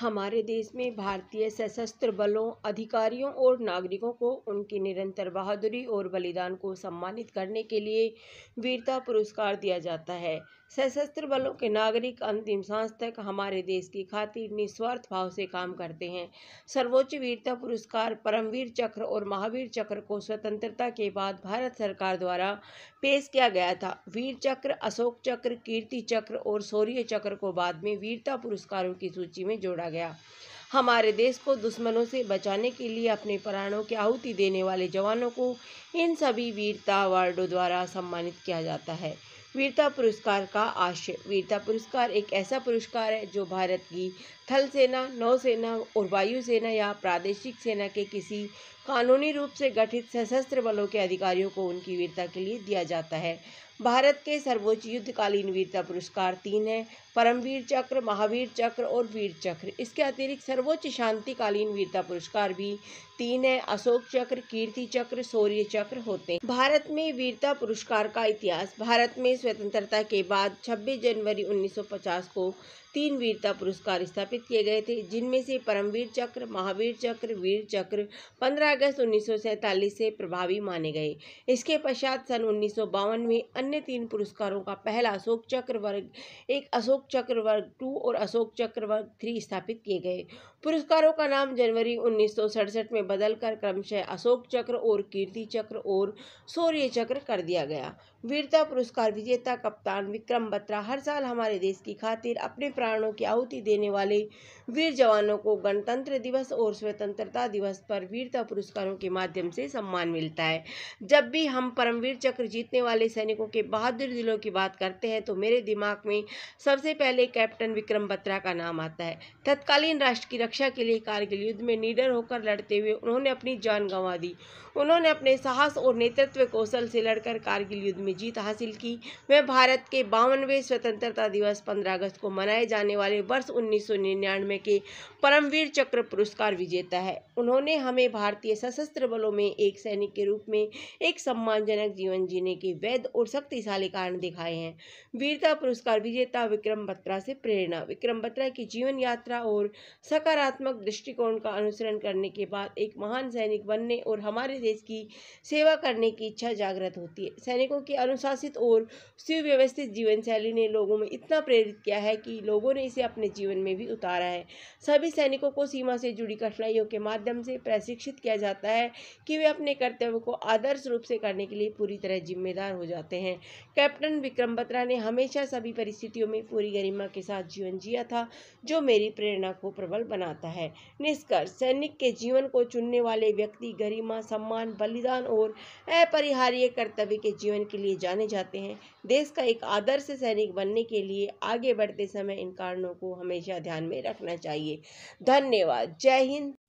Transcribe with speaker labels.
Speaker 1: हमारे देश में भारतीय सशस्त्र बलों अधिकारियों और नागरिकों को उनकी निरंतर बहादुरी और बलिदान को सम्मानित करने के लिए वीरता पुरस्कार दिया जाता है सशस्त्र बलों के नागरिक अंतिम सांस तक हमारे देश की खातिर निस्वार्थ भाव से काम करते हैं सर्वोच्च वीरता पुरस्कार परमवीर चक्र और महावीर चक्र को स्वतंत्रता के बाद भारत सरकार द्वारा पेश किया गया था वीर चक्र अशोक चक्र कीर्ति चक्र और शौर्य चक्र को बाद में वीरता पुरस्कारों की सूची में जोड़ा गया हमारे देश को दुश्मनों से बचाने के लिए अपने प्राणों की आहुति देने वाले जवानों को इन सभी वीरता अवार्डों द्वारा सम्मानित किया जाता है वीरता पुरस्कार का आशय वीरता पुरस्कार एक ऐसा पुरस्कार है जो भारत की थल सेना नौसेना और वायुसेना या प्रादेशिक सेना के किसी कानूनी रूप से गठित सशस्त्र बलों के अधिकारियों को उनकी वीरता के लिए दिया जाता है भारत के सर्वोच्च युद्धकालीन वीरता पुरस्कार तीन हैं परमवीर चक्र महावीर चक्र और वीर चक्र इसके अतिरिक्त सर्वोच्च शांतिकालीन वीरता पुरस्कार भी तीन है अशोक चक्र कीर्ति चक्र शौर्य चक्र होते हैं भारत में वीरता पुरस्कार का इतिहास भारत में स्वतंत्रता के बाद 26 जनवरी 1950 को तीन वीरता पुरस्कार स्थापित किए गए थे जिनमें से परमवीर चक्र महावीर चक्र वीर चक्र पंद्रह अगस्त 1947 से प्रभावी माने गए इसके पश्चात सन उन्नीस में अन्य तीन पुरस्कारों का पहला अशोक चक्र वर्ग एक अशोक चक्र वर्ग टू और अशोक चक्र वर्ग थ्री स्थापित किए गए पुरस्कारों का नाम जनवरी उन्नीस में बदलकर क्रमशः अशोक चक्र और कीर्ति चक्र और शौर्य चक्र कर दिया गया वीरता पुरस्कार विजेता कप्तान विक्रम बत्रा हर साल हमारे देश की खातिर अपने प्राणों की आहुति देने वाले वीर जवानों को गणतंत्र दिवस और स्वतंत्रता दिवस पर वीरता पुरस्कार पुरस्कारों के माध्यम से सम्मान मिलता है जब भी हम परमवीर चक्र जीतने वाले सैनिकों के बहादुर दिलों की बात करते हैं तो मेरे दिमाग में सबसे पहले कैप्टन विक्रम बत्रा का नाम आता है तत्कालीन राष्ट्र की रक्षा के लिए कारगिल युद्ध में निडर होकर लड़ते हुए उन्होंने अपनी जान गंवा दी उन्होंने अपने साहस और नेतृत्व कौशल से लड़कर कारगिल युद्ध में जीत हासिल की वे भारत के बावनवे स्वतंत्रता दिवस 15 अगस्त को मनाए जाने वाले वर्ष 1999 के परमवीर चक्र पुरस्कार विजेता है उन्होंने हमें भारतीय भारतीय सशस्त्र बलों में एक सैनिक के रूप में एक सम्मानजनक जीवन जीने के वैध और शक्तिशाली कारण दिखाए हैं वीरता पुरस्कार विजेता विक्रम बत्रा से प्रेरणा विक्रम बत्रा की जीवन यात्रा और सकारात्मक दृष्टिकोण का अनुसरण करने के बाद एक महान सैनिक बनने और हमारे देश की सेवा करने की इच्छा जागृत होती है सैनिकों की अनुशासित और सुव्यवस्थित जीवन शैली ने लोगों में इतना प्रेरित किया है कि लोगों ने इसे अपने जीवन में भी उतारा है सभी सैनिकों को सीमा से जुड़ी कठिनाइयों के माध्यम से प्रशिक्षित किया जाता है कि वे अपने कर्तव्य को आदर्श रूप से करने के लिए पूरी तरह जिम्मेदार हो जाते हैं कैप्टन विक्रम बत्रा ने हमेशा सभी परिस्थितियों में पूरी गरिमा के साथ जीवन जिया था जो मेरी प्रेरणा को प्रबल बनाता है निष्कर्ष सैनिक के जीवन को चुनने वाले व्यक्ति गरिमा सम्मान बलिदान और अपरिहार्य कर्तव्य के जीवन के लिए जाने जाते हैं देश का एक आदर्श सैनिक बनने के लिए आगे बढ़ते समय इन कारणों को हमेशा ध्यान में रखना चाहिए धन्यवाद जय हिंद